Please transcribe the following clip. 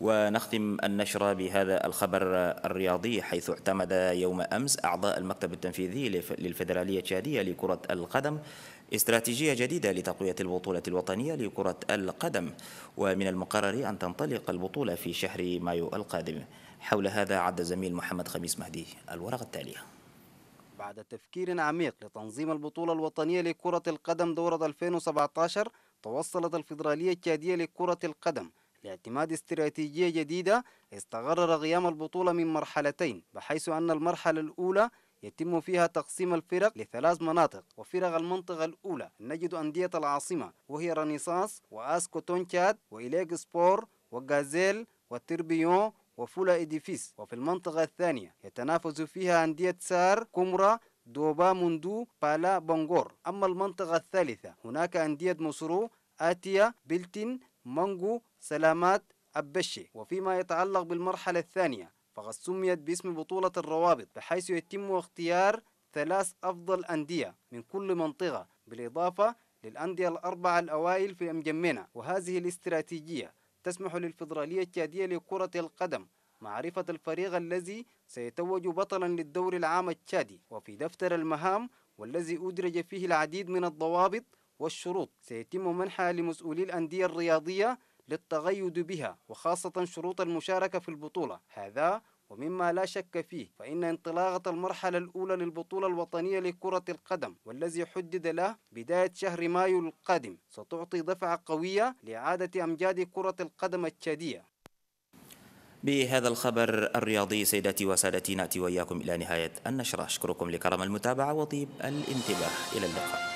ونختم النشرة بهذا الخبر الرياضي حيث اعتمد يوم أمس أعضاء المكتب التنفيذي للفدرالية التشادية لكرة القدم استراتيجية جديدة لتقوية البطولة الوطنية لكرة القدم ومن المقرر أن تنطلق البطولة في شهر مايو القادم حول هذا عد زميل محمد خميس مهدي الورقة التالية بعد تفكير عميق لتنظيم البطولة الوطنية لكرة القدم دورة 2017 توصلت الفدرالية التشادية لكرة القدم باعتماد استراتيجية جديدة استغرر قيام البطولة من مرحلتين بحيث أن المرحلة الأولى يتم فيها تقسيم الفرق لثلاث مناطق وفرق المنطقة الأولى نجد أندية العاصمة وهي رنيسانس وأسكو تونشاد وإليك سبور وغازيل وتربيون وفولا إديفيس وفي المنطقة الثانية يتنافس فيها أندية سار كومرا دوبا موندو بالا بونغور أما المنطقة الثالثة هناك أندية مصرو آتيا بلتين مانجو سلامات أبشي وفيما يتعلق بالمرحلة الثانية فقد سميت باسم بطولة الروابط بحيث يتم اختيار ثلاث أفضل أندية من كل منطقة بالإضافة للأندية الأربعة الأوائل في أمجمنا وهذه الاستراتيجية تسمح للفدرالية التشادية لكرة القدم معرفة الفريق الذي سيتوج بطلا للدور العام التشادي وفي دفتر المهام والذي أدرج فيه العديد من الضوابط والشروط سيتم منحها لمسؤولي الأندية الرياضية للتغيد بها وخاصة شروط المشاركة في البطولة هذا ومما لا شك فيه فإن انطلاقة المرحلة الأولى للبطولة الوطنية لكرة القدم والذي حدد له بداية شهر مايو القادم ستعطي دفعة قوية لإعادة أمجاد كرة القدم التشادية بهذا الخبر الرياضي سيداتي وسادتي نأتي وإياكم إلى نهاية النشرة أشكركم لكرم المتابعة وطيب الانتباه إلى اللقاء